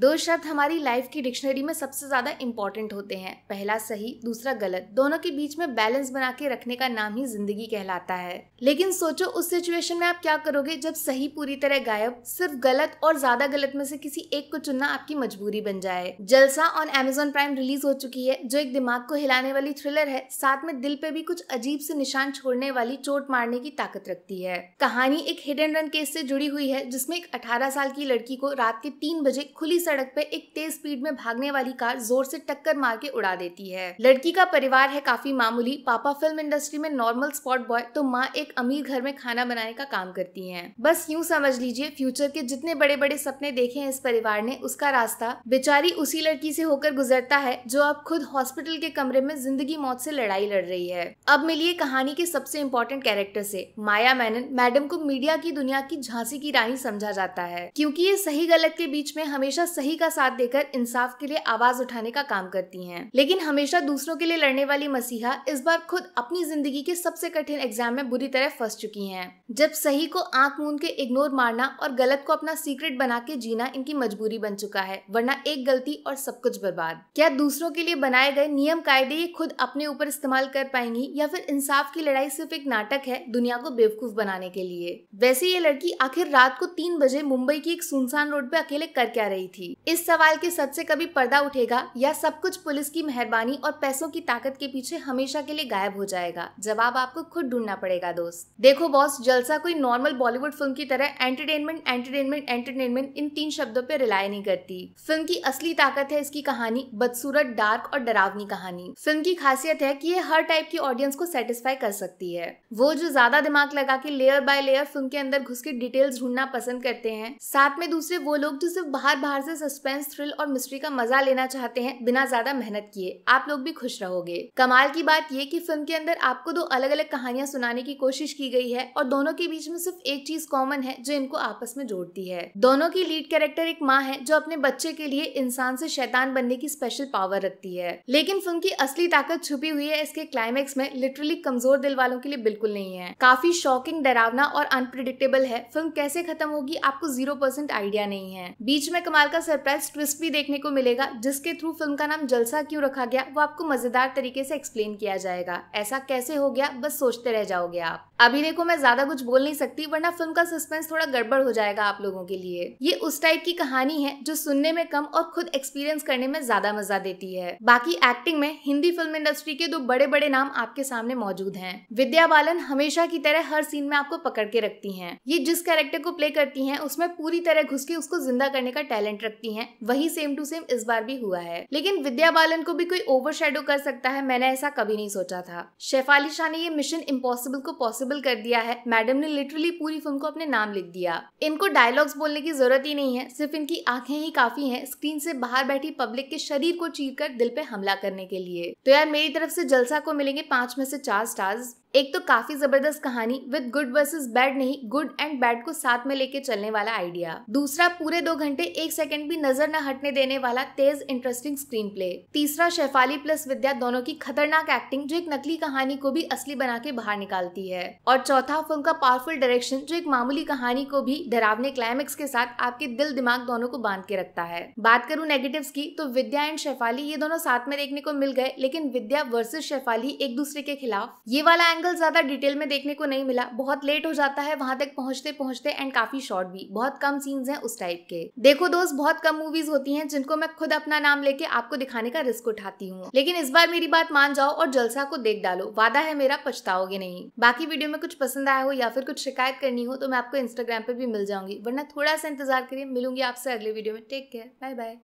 दो शब्द हमारी लाइफ की डिक्शनरी में सबसे ज़्यादा इंपॉर्टेंट होते हैं पहला सही दूसरा गलत दोनों के बीच में बैलेंस बना के रखने का नाम ही जिंदगी कहलाता है लेकिन सोचो उस सिचुएशन में आप क्या करोगे जब सही पूरी तरह गायब सिर्फ गलत और ज्यादा गलत में से किसी एक को चुनना आपकी मजबूरी बन जाए जलसा ऑन एमेजोन प्राइम रिलीज हो चुकी है जो एक दिमाग को हिलाने वाली थ्रिलर है साथ में दिल पे भी कुछ अजीब से निशान छोड़ने वाली चोट मारने की ताकत रखती है कहानी एक एंड रन केस से जुड़ी हुई है जिसमे एक अठारह साल की लड़की को रात के तीन बजे खुली सड़क पे एक तेज स्पीड में भागने वाली कार जोर से टक्कर मार के उड़ा देती है लड़की का परिवार है काफी मामूली पापा फिल्म इंडस्ट्री में नॉर्मल स्पॉट बॉय तो माँ एक अमीर घर में खाना बनाने का काम करती है बस यूँ समझ लीजिए फ्यूचर के जितने बड़े बड़े सपने देखे हैं इस परिवार ने उसका रास्ता बेचारी उसी लड़की से होकर गुजरता है जो अब खुद हॉस्पिटल के कमरे में जिंदगी मौत से लड़ाई लड़ रही है अब मिलिए कहानी के सबसे इम्पोर्टेंट कैरेक्टर से माया मैनन मैडम को मीडिया की दुनिया की झांसी की रानी समझा जाता है क्योंकि ये सही गलत के बीच में हमेशा सही का साथ देकर इंसाफ के लिए आवाज उठाने का काम करती हैं लेकिन हमेशा दूसरों के लिए लड़ने वाली मसीहा इस बार खुद अपनी जिंदगी के सबसे कठिन एग्जाम में बुरी तरह फंस चुकी हैं जब सही को आंख मूंद के इग्नोर मारना और गलत को अपना सीक्रेट बना के जीना इनकी मजबूरी बन चुका है वरना एक गलती और सब कुछ बर्बाद क्या दूसरों के लिए बनाए गए नियम कायदे ये खुद अपने ऊपर इस्तेमाल कर पाएंगी या फिर इंसाफ की लड़ाई सिर्फ एक नाटक है दुनिया को बेवकूफ बनाने के लिए वैसे ये लड़की आखिर रात को तीन बजे मुंबई की एक सुनसान रोड पे अकेले कर क्या रही थी थी इस सवाल के सच से कभी पर्दा उठेगा या सब कुछ पुलिस की मेहरबानी और पैसों की ताकत के पीछे हमेशा के लिए गायब हो जाएगा जवाब आपको खुद ढूंढना पड़ेगा दोस्त देखो बॉस जलसा कोई नॉर्मल बॉलीवुड फिल्म की तरह एंटरटेनमेंट एंटरटेनमेंट एंटरटेनमेंट इन तीन शब्दों पर रिलाय नहीं करती फिल्म की असली ताकत है इसकी कहानी बदसूरत डार्क और डरावनी कहानी फिल्म की खासियत है की ये हर टाइप की ऑडियंस को सेटिस्फाई कर सकती है वो जो ज्यादा दिमाग लगा के लेयर बाय लेयर फिल्म के अंदर घुस के डिटेल्स ढूंढना पसंद करते हैं साथ में दूसरे वो लोग जो सिर्फ बाहर बाहर से से सस्पेंस थ्रिल और मिस्ट्री का मजा लेना चाहते हैं बिना ज्यादा मेहनत किए आप लोग भी खुश रहोगे कमाल की बात ये कि फिल्म के अंदर आपको दो अलग अलग कहानियां सुनाने की कोशिश की गई है और दोनों के बीच में सिर्फ एक चीज कॉमन है जो इनको आपस में जोड़ती है दोनों की लीड कैरेक्टर एक माँ है जो अपने बच्चे के लिए इंसान से शैतान बनने की स्पेशल पावर रखती है लेकिन फिल्म की असली ताकत छुपी हुई है इसके क्लाइमेक्स में लिटरली कमजोर दिल वालों के लिए बिल्कुल नहीं है काफी शॉकिंग डरावना और अनप्रिडिक्टेबल है फिल्म कैसे खत्म होगी आपको जीरो परसेंट आइडिया नहीं है बीच में कमाल का सरप्राइज ट्विस्ट भी देखने को मिलेगा जिसके थ्रू फिल्म का नाम जलसा क्यों रखा गया वो आपको मजेदार तरीके से एक्सप्लेन किया जाएगा ऐसा कैसे हो गया बस सोचते रह जाओगे आप अभी देखो मैं ज्यादा कुछ बोल नहीं सकती वरना फिल्म का सस्पेंस थोड़ा गड़बड़ हो जाएगा आप लोगों के लिए ये उस टाइप की कहानी है जो सुनने में कम और खुद एक्सपीरियंस करने में ज्यादा मजा देती है बाकी एक्टिंग में हिंदी फिल्म इंडस्ट्री के दो बड़े बड़े नाम आपके सामने मौजूद है विद्या बालन हमेशा की तरह हर सीन में आपको पकड़ के रखती है ये जिस कैरेक्टर को प्ले करती है उसमें पूरी तरह घुस के उसको जिंदा करने का टैलेंट रख रखती हैं वही सेम टू सेम इस बार भी हुआ है लेकिन विद्या बालन को भी कोई ओवर कर सकता है मैंने ऐसा कभी नहीं सोचा था शेफाली शाह ने ये मिशन इम्पॉसिबल को पॉसिबल कर दिया है मैडम ने लिटरली पूरी फिल्म को अपने नाम लिख दिया इनको डायलॉग्स बोलने की जरूरत ही नहीं है सिर्फ इनकी आंखें ही काफी हैं स्क्रीन से बाहर बैठी पब्लिक के शरीर को चीर कर दिल पे हमला करने के लिए तो यार मेरी तरफ से जलसा को मिलेंगे पांच में से चार स्टार्स एक तो काफी जबरदस्त कहानी विद गुड वर्सेस बैड नहीं गुड एंड बैड को साथ में लेके चलने वाला आइडिया दूसरा पूरे दो घंटे एक सेकंड भी नजर न हटने देने वाला तेज इंटरेस्टिंग स्क्रीन प्ले तीसरा शेफाली प्लस विद्या दोनों की खतरनाक एक्टिंग जो एक नकली कहानी को भी असली बना के बाहर निकालती है और चौथा फिल्म का पावरफुल डायरेक्शन जो एक मामूली कहानी को भी डरावने क्लाइमेक्स के साथ आपके दिल दिमाग दोनों को बांध के रखता है बात करूँ नेगेटिव की तो विद्या एंड शेफाली ये दोनों साथ में देखने को मिल गए लेकिन विद्या वर्सेज शेफाली एक दूसरे के खिलाफ ये वाला एंगल ज़्यादा डिटेल में देखने को नहीं मिला बहुत लेट हो जाता है वहां तक पहुंचते पहुंचते एंड काफ़ी शॉर्ट भी बहुत कम सीन्स हैं उस टाइप के देखो दोस्त बहुत कम मूवीज होती हैं जिनको मैं खुद अपना नाम लेके आपको दिखाने का रिस्क उठाती हूँ लेकिन इस बार मेरी बात मान जाओ और जलसा को देख डालो वादा है मेरा पछताओगे नहीं बाकी वीडियो में कुछ पसंद आया हो या फिर कुछ शिकायत करनी हो तो मैं आपको इंस्टाग्राम पर भी मिल जाऊंगी वरना थोड़ा सा इंतजार करिए मिलूंगी आपसे अगले वीडियो में टेक केयर बाय बाय